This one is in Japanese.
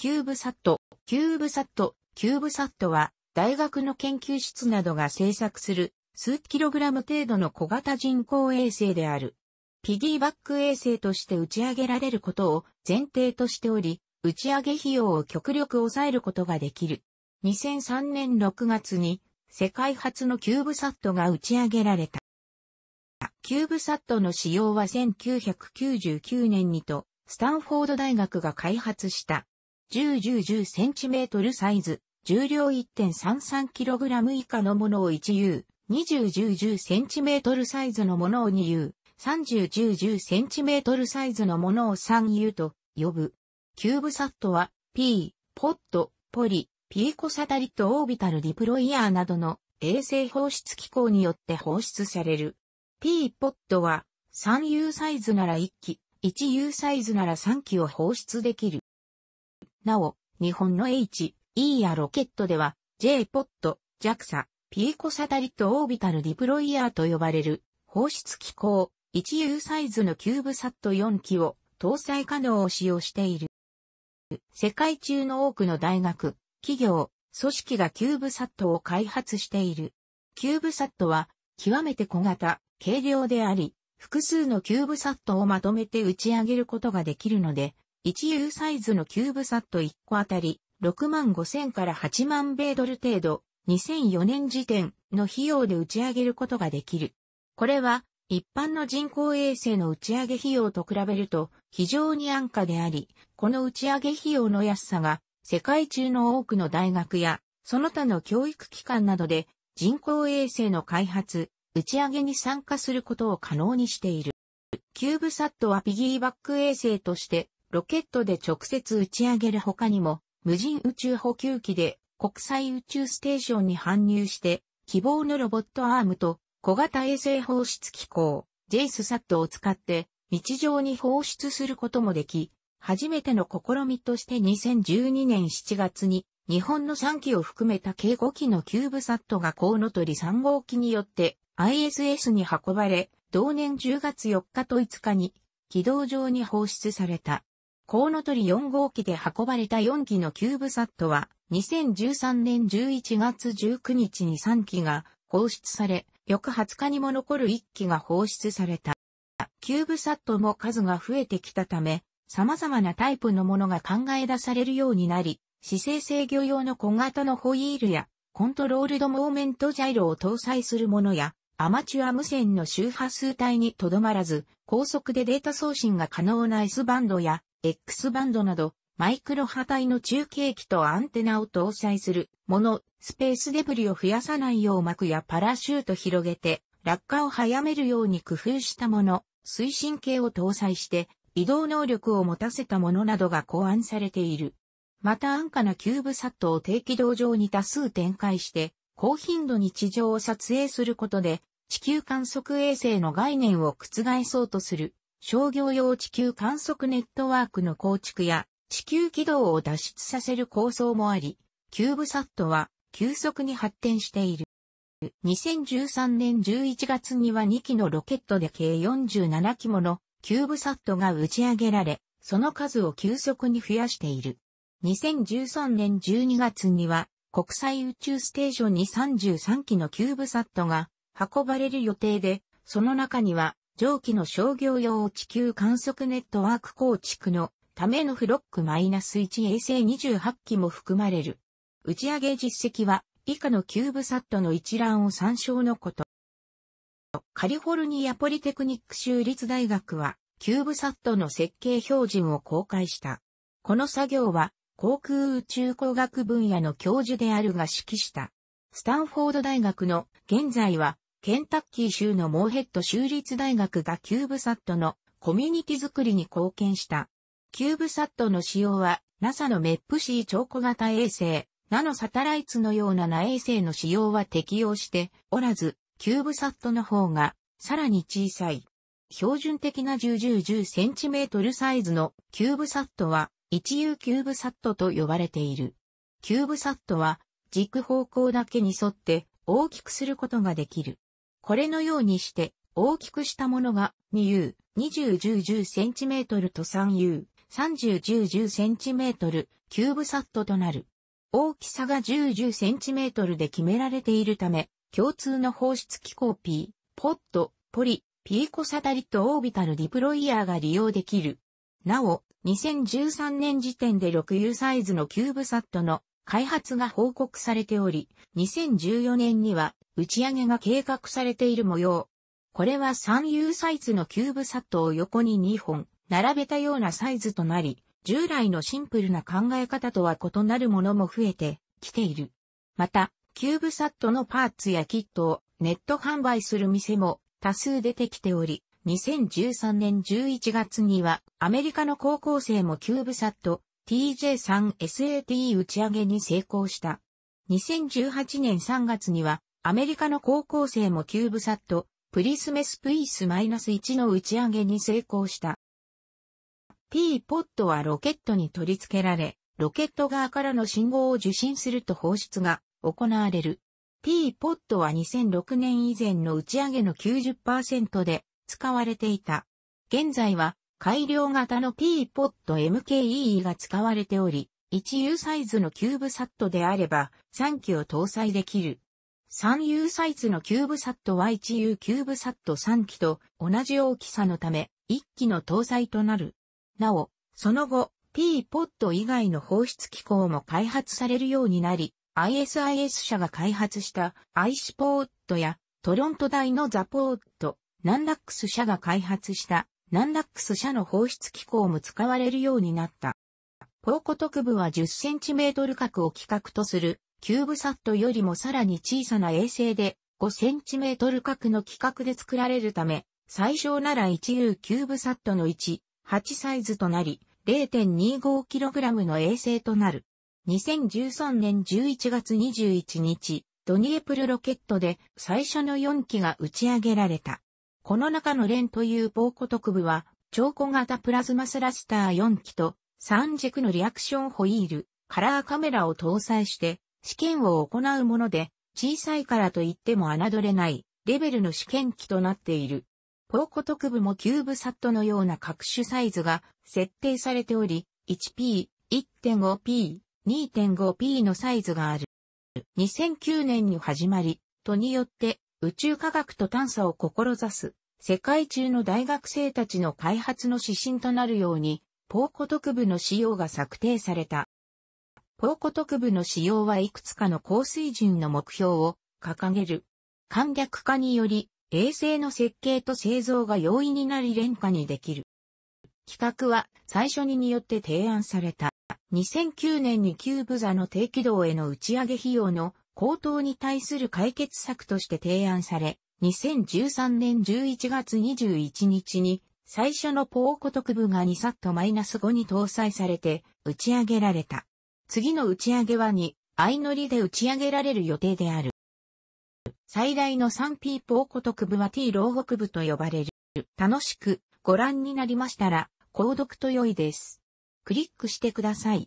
キューブサット、キューブサット、キューブサットは、大学の研究室などが制作する、数キログラム程度の小型人工衛星である。ピギーバック衛星として打ち上げられることを前提としており、打ち上げ費用を極力抑えることができる。2003年6月に、世界初のキューブサットが打ち上げられた。キューブサットの使用は1999年にと、スタンフォード大学が開発した 101010cm サイズ、重量 1.33kg 以下のものを 1U、201010cm サイズのものを 2U、301010cm サイズのものを 3U と呼ぶ。キューブサットは、P、ポット、ポリ、ピーコサタリットオービタルディプロイヤーなどの衛星放出機構によって放出される。P ポットは 3U サイズなら1機、1U サイズなら3機を放出できる。なお、日本の H、E やロケットでは、j ポット、JAXA、ピーコサタリットオービタルディプロイヤーと呼ばれる、放出機構、1U サイズのキューブサット4機を搭載可能を使用している。世界中の多くの大学、企業、組織がキューブサットを開発している。キューブサットは極めて小型、軽量であり、複数のキューブサットをまとめて打ち上げることができるので、1U サイズのキューブサット1個あたり6万5 0 0 0から8万米ドル程度、2004年時点の費用で打ち上げることができる。これは一般の人工衛星の打ち上げ費用と比べると非常に安価であり、この打ち上げ費用の安さが世界中の多くの大学やその他の教育機関などで人工衛星の開発、打ち上げに参加することを可能にしている。キューブサットはピギーバック衛星としてロケットで直接打ち上げる他にも、無人宇宙補給機で国際宇宙ステーションに搬入して、希望のロボットアームと小型衛星放出機構、ジェイスサットを使って日常に放出することもでき、初めての試みとして2012年7月に日本の3機を含めた計5機のキューブサットがコウノトリ3号機によって ISS に運ばれ、同年10月4日と5日に軌道上に放出された。コウノトリ4号機で運ばれた4機のキューブサットは、2013年11月19日に3機が放出され、翌20日にも残る1機が放出された。キューブサットも数が増えてきたため、様々なタイプのものが考え出されるようになり、姿勢制御用の小型のホイールや、コントロールドモーメントジャイロを搭載するものや、アマチュア無線の周波数帯にとどまらず、高速でデータ送信が可能な S バンドや X バンドなど、マイクロ波体の中継機とアンテナを搭載するもの、スペースデブリを増やさないよう膜やパラシュート広げて、落下を早めるように工夫したもの、推進系を搭載して、移動能力を持たせたものなどが考案されている。また安価なキューブサットを低軌道上に多数展開して、高頻度に地上を撮影することで、地球観測衛星の概念を覆そうとする商業用地球観測ネットワークの構築や地球軌道を脱出させる構想もあり、キューブサットは急速に発展している。2013年11月には2機のロケットで計47機ものキューブサットが打ち上げられ、その数を急速に増やしている。2013年12月には国際宇宙ステーションに33機のキューブサットが運ばれる予定で、その中には上記の商業用地球観測ネットワーク構築のためのフロック -1 衛星28機も含まれる。打ち上げ実績は以下のキューブサットの一覧を参照のこと。カリフォルニアポリテクニック州立大学はキューブサットの設計標準を公開した。この作業は航空宇宙工学分野の教授であるが指揮した。スタンフォード大学の現在はケンタッキー州のモーヘッド州立大学がキューブサットのコミュニティ作りに貢献した。キューブサットの使用は NASA のメップ C 超小型衛星、ナノサタライツのようなな衛星の使用は適用しておらず、キューブサットの方がさらに小さい。標準的な1 0 × 1 0チメートルサイズのキューブサットは一流キューブサットと呼ばれている。キューブサットは軸方向だけに沿って大きくすることができる。これのようにして、大きくしたものが 2U、201010cm と 3U、301010cm、キューブサットとなる。大きさが 1010cm で決められているため、共通の放出機構 P、ポット、ポリ、ピーコサタリットオービタルディプロイヤーが利用できる。なお、2013年時点で 6U サイズのキューブサットの開発が報告されており、2014年には打ち上げが計画されている模様。これは三遊サイズのキューブサットを横に2本並べたようなサイズとなり、従来のシンプルな考え方とは異なるものも増えてきている。また、キューブサットのパーツやキットをネット販売する店も多数出てきており、2013年11月にはアメリカの高校生もキューブサット TJ3SAT 打ち上げに成功した。2018年3月には、アメリカの高校生もキューブサット、プリスメスプイス -1 の打ち上げに成功した。P ポットはロケットに取り付けられ、ロケット側からの信号を受信すると放出が行われる。P ポットは2006年以前の打ち上げの90%で使われていた。現在は改良型の p p o t MKE が使われており、1U サイズのキューブサットであれば3機を搭載できる。3U サイズのキューブサットは 1U キューブサット3機と同じ大きさのため1機の搭載となる。なお、その後 p p o t 以外の放出機構も開発されるようになり、ISIS 社が開発したアイシポーットやトロント大のザポート、ナンラックス社が開発したナンラックス社の放出機構も使われるようになった。ポーコ特部は 10cm 角を規格とする、キューブサットよりもさらに小さな衛星で 5cm 角の規格で作られるため、最小なら 1U キューブサットの1、8サイズとなり、0.25kg の衛星となる。2013年11月21日、ドニエプルロケットで最初の4機が打ち上げられた。この中の連という棒ことく部は、超小型プラズマスラスター4機と3軸のリアクションホイール、カラーカメラを搭載して試験を行うもので、小さいからといっても侮れないレベルの試験機となっている。ポーコ特部もキューブサットのような各種サイズが設定されており、1P、1.5P、2.5P のサイズがある。2009年に始まり、とによって宇宙科学と探査を志す世界中の大学生たちの開発の指針となるように、ポーコ特部の使用が策定された。ポーコ特部の使用はいくつかの高水準の目標を掲げる。簡略化により、衛星の設計と製造が容易になり廉価にできる。企画は最初にによって提案された。2009年にキューブ座の低軌道への打ち上げ費用の高騰に対する解決策として提案され、2013年11月21日に最初のポーコ特部が2イナス5に搭載されて打ち上げられた。次の打ち上げは2、相乗りで打ち上げられる予定である。最大の 3P ポーコ特部は T 老北部と呼ばれる。楽しくご覧になりましたら、購読と良いです。クリックしてください。